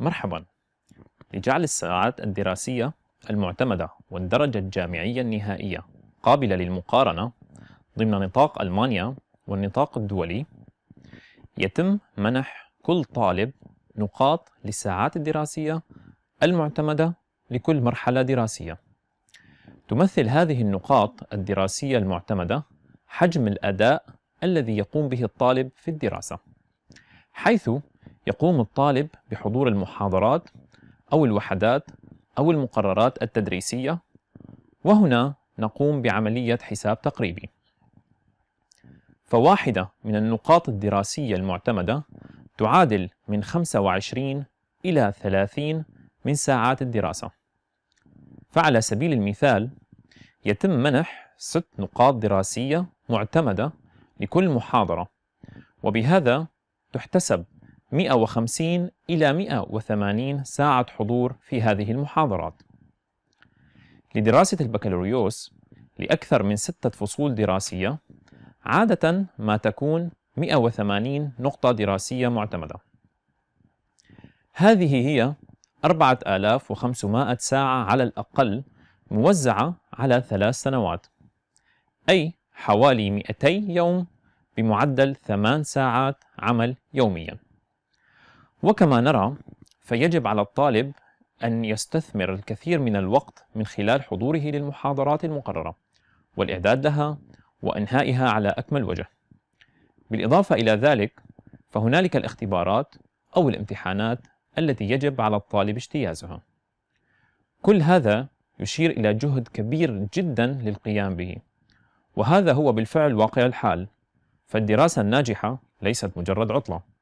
مرحبا لجعل الساعات الدراسية المعتمدة والدرجة الجامعية النهائية قابلة للمقارنة ضمن نطاق ألمانيا والنطاق الدولي يتم منح كل طالب نقاط للساعات الدراسية المعتمدة لكل مرحلة دراسية تمثل هذه النقاط الدراسية المعتمدة حجم الأداء الذي يقوم به الطالب في الدراسة حيث يقوم الطالب بحضور المحاضرات أو الوحدات أو المقررات التدريسية وهنا نقوم بعملية حساب تقريبي فواحدة من النقاط الدراسية المعتمدة تعادل من 25 إلى 30 من ساعات الدراسة فعلى سبيل المثال يتم منح ست نقاط دراسية معتمدة لكل محاضرة وبهذا تحتسب 150 إلى 180 ساعة حضور في هذه المحاضرات. لدراسة البكالوريوس لأكثر من ستة فصول دراسية عادة ما تكون 180 نقطة دراسية معتمدة. هذه هي 4500 ساعة على الأقل موزعة على ثلاث سنوات أي حوالي 200 يوم بمعدل 8 ساعات عمل يومياً وكما نرى فيجب على الطالب أن يستثمر الكثير من الوقت من خلال حضوره للمحاضرات المقررة والإعداد لها وإنهائها على أكمل وجه بالإضافة إلى ذلك فهنالك الاختبارات أو الامتحانات التي يجب على الطالب اجتيازها كل هذا يشير إلى جهد كبير جدا للقيام به وهذا هو بالفعل واقع الحال فالدراسة الناجحة ليست مجرد عطلة